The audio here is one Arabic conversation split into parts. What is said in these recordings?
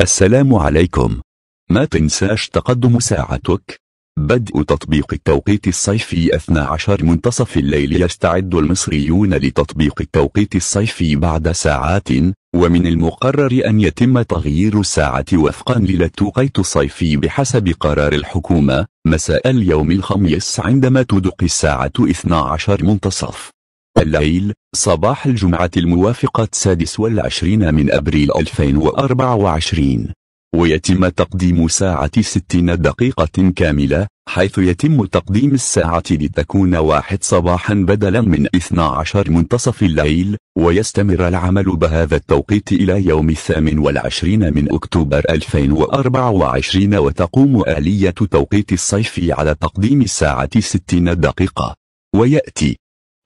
السلام عليكم ما تنساش تقدم ساعتك بدء تطبيق التوقيت الصيفي 12 منتصف الليل يستعد المصريون لتطبيق التوقيت الصيفي بعد ساعات ومن المقرر أن يتم تغيير الساعة وفقا للتوقيت الصيفي بحسب قرار الحكومة مساء اليوم الخميس عندما تدق الساعة 12 منتصف الليل صباح الجمعة الموافقة 26 من أبريل 2024 ويتم تقديم ساعة 60 دقيقة كاملة حيث يتم تقديم الساعة لتكون واحد صباحا بدلا من 12 منتصف الليل ويستمر العمل بهذا التوقيت إلى يوم الثامن والعشرين من أكتوبر 2024 وتقوم آلية توقيت الصيف على تقديم الساعة 60 دقيقة ويأتي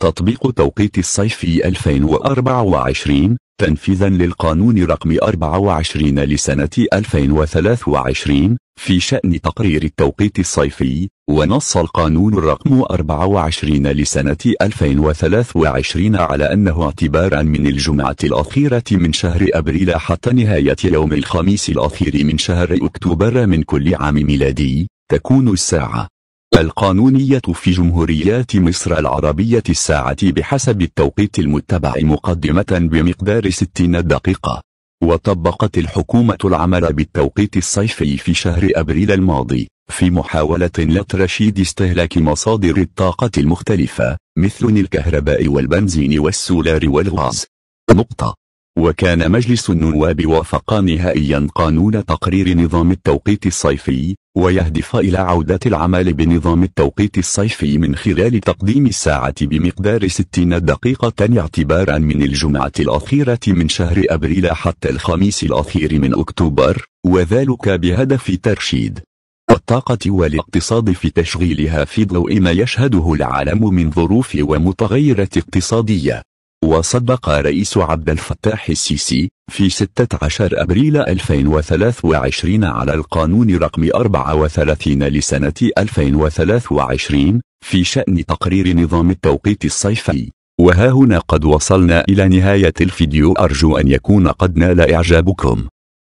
تطبيق توقيت الصيف 2024 تنفيذا للقانون رقم 24 لسنة 2023 في شأن تقرير التوقيت الصيفي ونص القانون رقم 24 لسنة 2023 على أنه اعتبارا من الجمعة الأخيرة من شهر أبريل حتى نهاية يوم الخميس الأخير من شهر أكتوبر من كل عام ميلادي تكون الساعة القانونية في جمهوريات مصر العربية الساعة بحسب التوقيت المتبع مقدمة بمقدار 60 دقيقة وطبقت الحكومة العمل بالتوقيت الصيفي في شهر أبريل الماضي في محاولة لترشيد استهلاك مصادر الطاقة المختلفة مثل الكهرباء والبنزين والسولار والغاز نقطة وكان مجلس النواب وافق نهائيا قانون تقرير نظام التوقيت الصيفي ويهدف إلى عودة العمل بنظام التوقيت الصيفي من خلال تقديم الساعة بمقدار 60 دقيقة اعتبارا من الجمعة الأخيرة من شهر أبريل حتى الخميس الأخير من أكتوبر وذلك بهدف ترشيد الطاقة والاقتصاد في تشغيلها في ضوء ما يشهده العالم من ظروف ومتغيرات اقتصادية وصدق رئيس عبد الفتاح السيسي في 16 أبريل 2023 على القانون رقم 34 لسنة 2023 في شأن تقرير نظام التوقيت الصيفي وها هنا قد وصلنا إلى نهاية الفيديو أرجو أن يكون قد نال إعجابكم